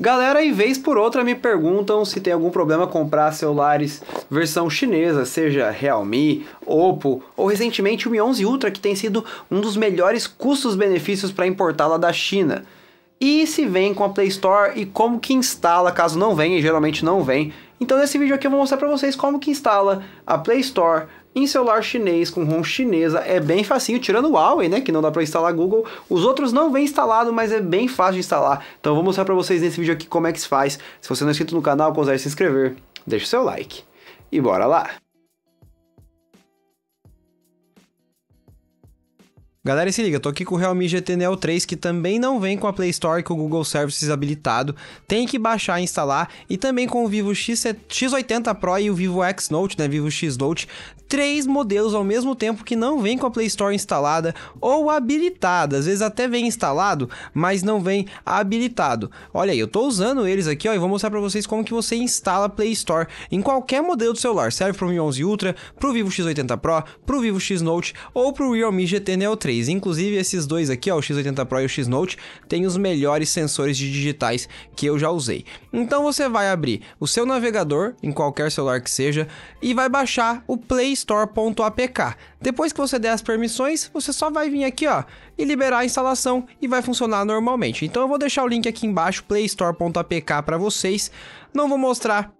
Galera, em vez por outra me perguntam se tem algum problema comprar celulares versão chinesa, seja Realme, Oppo ou recentemente o Mi 11 Ultra, que tem sido um dos melhores custos-benefícios para importá-la da China e se vem com a Play Store e como que instala, caso não venha, e geralmente não vem. Então nesse vídeo aqui eu vou mostrar para vocês como que instala a Play Store em celular chinês com ROM chinesa, é bem facinho, tirando o Huawei, né, que não dá para instalar Google, os outros não vem instalado, mas é bem fácil de instalar. Então eu vou mostrar para vocês nesse vídeo aqui como é que se faz. Se você não é inscrito no canal, considere se inscrever, deixa o seu like e bora lá! Galera, se liga, tô aqui com o Realme GT Neo 3, que também não vem com a Play Store e com o Google Services habilitado, tem que baixar e instalar, e também com o Vivo X, 80 Pro e o Vivo X Note, né, Vivo X Note, três modelos ao mesmo tempo que não vem com a Play Store instalada ou habilitada, às vezes até vem instalado, mas não vem habilitado. Olha aí, eu tô usando eles aqui, ó, e vou mostrar pra vocês como que você instala a Play Store em qualquer modelo do celular, serve pro Mi 11 Ultra, pro Vivo X80 Pro, pro Vivo X Note ou pro Realme GT Neo 3. 3. Inclusive, esses dois aqui, ó, o X80 Pro e o X Note, têm os melhores sensores de digitais que eu já usei. Então você vai abrir o seu navegador, em qualquer celular que seja, e vai baixar o Play Store.apk. Depois que você der as permissões, você só vai vir aqui, ó, e liberar a instalação e vai funcionar normalmente. Então eu vou deixar o link aqui embaixo, playstore.apk para vocês. Não vou mostrar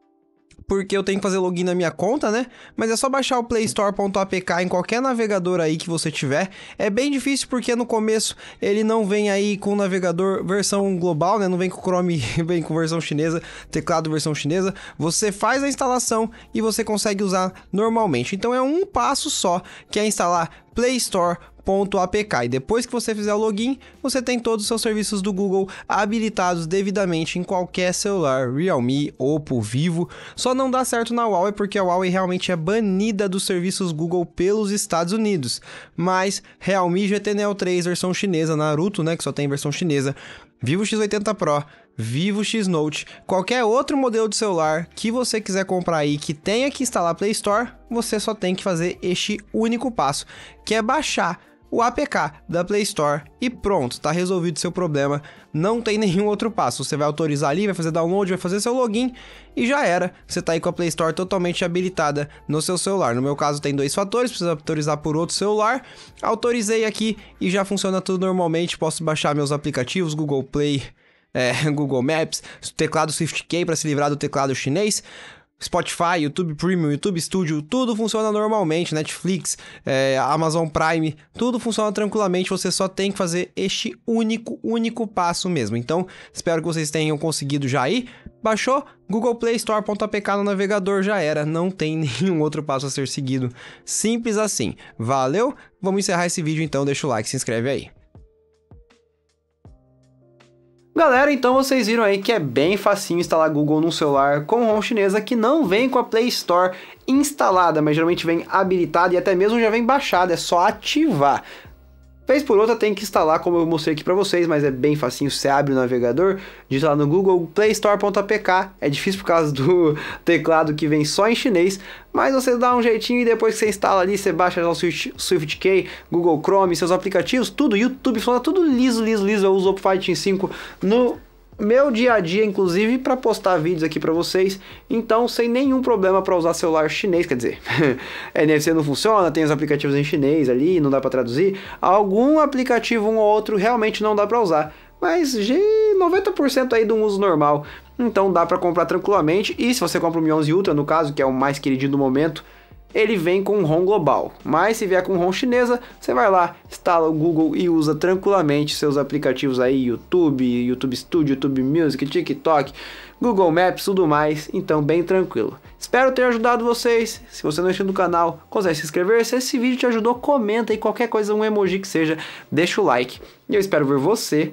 porque eu tenho que fazer login na minha conta, né? Mas é só baixar o Play Store.apk em qualquer navegador aí que você tiver. É bem difícil porque no começo ele não vem aí com o navegador versão global, né? Não vem com o Chrome, vem com versão chinesa, teclado versão chinesa. Você faz a instalação e você consegue usar normalmente. Então é um passo só que é instalar Play Store google.apk. E depois que você fizer o login, você tem todos os seus serviços do Google habilitados devidamente em qualquer celular, Realme, Oppo, Vivo. Só não dá certo na Huawei porque a Huawei realmente é banida dos serviços Google pelos Estados Unidos. Mas Realme GT Neo 3 versão chinesa, Naruto, né, que só tem versão chinesa, Vivo X80 Pro, Vivo X Note, qualquer outro modelo de celular que você quiser comprar aí que tenha que instalar Play Store, você só tem que fazer este único passo, que é baixar o APK da Play Store e pronto, tá resolvido seu problema. Não tem nenhum outro passo. Você vai autorizar ali, vai fazer download, vai fazer seu login e já era. Você tá aí com a Play Store totalmente habilitada no seu celular. No meu caso tem dois fatores, precisa autorizar por outro celular. Autorizei aqui e já funciona tudo normalmente. Posso baixar meus aplicativos, Google Play, é, Google Maps, teclado SwiftKey para se livrar do teclado chinês. Spotify, YouTube Premium, YouTube Studio, tudo funciona normalmente, Netflix, é, Amazon Prime, tudo funciona tranquilamente, você só tem que fazer este único, único passo mesmo. Então, espero que vocês tenham conseguido já aí. Baixou? Google Play Store.apk no navegador já era, não tem nenhum outro passo a ser seguido. Simples assim. Valeu? Vamos encerrar esse vídeo então, deixa o like, se inscreve aí. Galera, então vocês viram aí que é bem facinho instalar Google num celular com ROM chinesa que não vem com a Play Store instalada, mas geralmente vem habilitada e até mesmo já vem baixada, é só ativar. Vez por outra tem que instalar, como eu mostrei aqui para vocês, mas é bem facinho, você abre o navegador, digita lá no Google Play playstore.apk, é difícil por causa do teclado que vem só em chinês, mas você dá um jeitinho e depois que você instala ali, você baixa já o SwiftK, Google Chrome, seus aplicativos, tudo, YouTube, funciona tudo liso, liso, liso, eu uso o Fighting 5 no meu dia a dia, inclusive, para postar vídeos aqui para vocês. Então, sem nenhum problema para usar celular chinês, quer dizer, é, NFC né, não funciona, tem os aplicativos em chinês ali, não dá para traduzir. Algum aplicativo um ou outro realmente não dá para usar, mas 90% aí do uso normal. Então, dá para comprar tranquilamente. E se você compra o Mi 11 Ultra, no caso, que é o mais queridinho do momento, ele vem com um ROM global. Mas se vier com ROM chinesa, você vai lá, instala o Google e usa tranquilamente seus aplicativos aí, YouTube, YouTube Studio, YouTube Music, TikTok, Google Maps, tudo mais, então bem tranquilo. Espero ter ajudado vocês. Se você não é inscrito no canal, consegue se inscrever. Se esse vídeo te ajudou, comenta aí qualquer coisa, um emoji que seja, deixa o like. E eu espero ver você,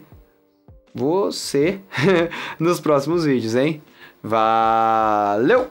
você, nos próximos vídeos, hein? Valeu!